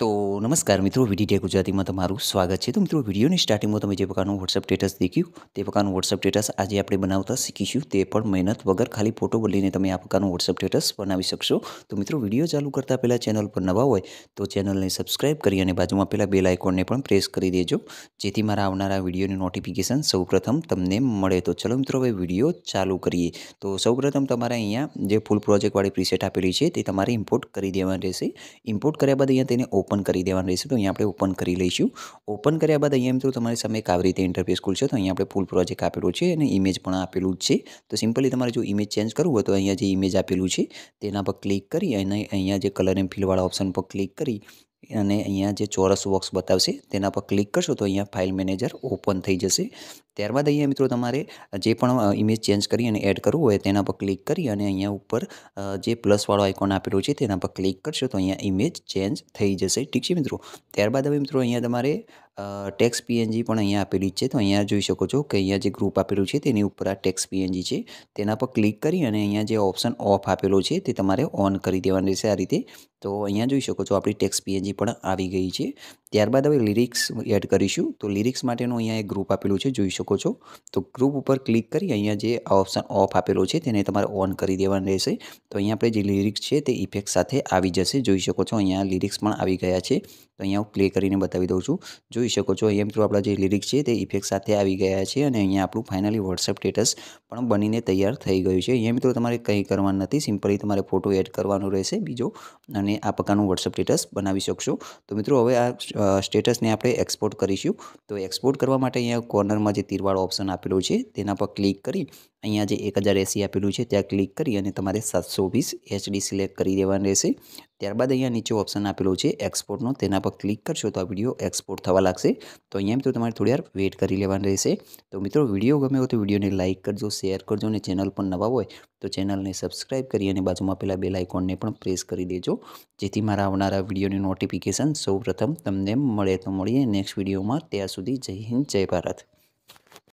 તો નમસ્કાર મિત્રો ટેક ગુજરાતીમાં તમારું સ્વાગત છે તો મિત્રો વિડીયોની સ્ટાર્ટિંગમાં તમે જે પ્રકારનું વોટ્સઅપ સ્ટેટસ દેખ્યું તે પ્રકારનું વોટ્સઅપ સ્ટેટસ આજે આપણે બનાવતા શીખીશું તે પણ મહેનત વગર ખાલી ફોટો બદલીને તમે આ પ્રકારનું વોટ્સઅપ સ્ટેટસ બનાવી શકશો તો મિત્રો વિડીયો ચાલુ કરતાં પહેલાં ચેનલ પર નવા હોય તો ચેનલને સબસ્ક્રાઇબ કરી અને બાજુમાં પહેલાં બેલ આઇકોનને પણ પ્રેસ કરી દેજો જેથી મારા આવનારા વિડીયોની નોટિફિકેશન સૌપ્રથમ તમને મળે તો ચલો મિત્રો હવે વિડીયો ચાલુ કરીએ તો સૌ પ્રથમ તમારે અહીંયા જે ફૂલ પ્રોજેક્ટવાળી પ્રીસેટ આપેલી છે તે તમારે ઇમ્પોર્ટ કરી દેવાની રહેશે ઇમ્પોર્ટ કર્યા બાદ અહીંયા તેને ઓપન ઓપન કરી દેવાનું રહેશે તો અહીંયા આપણે ઓપન કરી લઈશું ઓપન કર્યા બાદ અહીંયા મિત્રો તમારી સામે એક આવી રીતે ઇન્ટરફેસ ખુલશે તો અહીંયા આપણે ફૂલ પ્રોજેક્ટ આપેલું છે અને ઇમેજ પણ આપેલું જ છે તો સિમ્પલી તમારે જો ઇમેજ ચેન્જ કરવું હોય તો અહીંયા જે ઇમેજ આપેલું છે તેના પર ક્લિક કરી અને અહીંયા જે કલર એમ ફિલવાળા ઓપ્શન પર ક્લિક કરી અને અહીંયા જે ચોરસ બોક્સ બતાવશે તેના પર ક્લિક કરશો તો અહીંયા ફાઇલ મેનેજર ઓપન થઈ જશે ત્યારબાદ અહીંયા મિત્રો તમારે જે પણ ઇમેજ ચેન્જ કરી અને એડ કરવું હોય તેના પર ક્લિક કરી અને અહીંયા ઉપર જે પ્લસવાળો આઇકોન આપેલું છે તેના પર ક્લિક કરશો તો અહીંયા ઇમેજ ચેન્જ થઈ જશે ઠીક છે મિત્રો ત્યારબાદ હવે મિત્રો અહીંયા તમારે ટેક્સ પીએનજી પણ અહીંયા આપેલી જ છે તો અહીંયા જોઈ શકો છો કે અહીંયા જે ગ્રુપ આપેલું છે તેની ઉપર આ ટેક્સ પીએનજી છે તેના પર ક્લિક કરી અને અહીંયા જે ઓપ્શન ઓફ આપેલો છે તે તમારે ઓન કરી દેવાનું રહેશે આ રીતે તો અહીંયા જોઈ શકો છો આપણી ટેક્સ પીએનજી પણ આવી ગઈ છે ત્યારબાદ હવે લિરિક્સ એડ કરીશું તો લિરિક્સ માટેનું અહીંયા એક ગ્રુપ આપેલું છે જોઈ શકો છો તો ગ્રુપ ઉપર ક્લિક કરી અહીંયા જે ઓપ્શન ઓફ આપેલો છે તેને તમારે ઓન કરી દેવાનું રહેશે તો અહીંયા આપણે જે લિરિક્સ છે તે ઇફેક્ટ સાથે આવી જશે જોઈ શકો છો અહીંયા લિરિક્સ પણ આવી ગયા છે તો અહીંયા હું પ્લે કરીને બતાવી દઉં છું જોઈ શકો છો અહીંયા મિત્રો આપણા જે લિરિક્સ છે તે ઇફેક્ટ સાથે આવી ગયા છે અને અહીંયા આપણું ફાઇનલી વોટ્સએપ સ્ટેટસ પણ બનીને તૈયાર થઈ ગયું છે અહીંયા મિત્રો તમારે કંઈ કરવાનું નથી સિમ્પલી તમારે ફોટો એડ કરવાનો રહેશે બીજો અને આ પ્રકારનું વોટ્સઅપ સ્ટેટસ બનાવી શકશો તો મિત્રો હવે આ સ્ટેટસને આપણે એક્સપોર્ટ કરીશું તો એક્સપોર્ટ કરવા માટે અહીંયા કોર્નરમાં જે તીરવાળો ઓપ્શન આપેલો છે તેના પર ક્લિક કરી અહીંયા જે એક હજાર એસી આપેલું છે ત્યાં ક્લિક કરી અને તમારે સાતસો વીસ એચડી સિલેક્ટ કરી દેવાનું રહેશે ત્યારબાદ અહીંયા નીચે ઓપ્શન આપેલો છે એક્સપોર્ટનો તેના પર ક્લિક કરશો તો આ વિડીયો એક્સપોર્ટ થવા લાગશે તો અહીંયા મિત્રો તમારે થોડી વાર વેઇટ કરી લેવાનું રહેશે તો મિત્રો વિડીયો ગમે હોય તો વિડીયોને લાઇક કરજો શેર કરજો અને ચેનલ પણ નવા હોય તો ચેનલને સબસ્ક્રાઇબ કરી અને બાજુમાં પેલા બેલ આઇકોનને પણ પ્રેસ કરી દેજો જેથી મારા આવનારા વિડીયોની નોટિફિકેશન સૌ પ્રથમ તમને મળે તો મળીએ નેક્સ્ટ વિડીયોમાં ત્યાં સુધી જય હિન્દ જય ભારત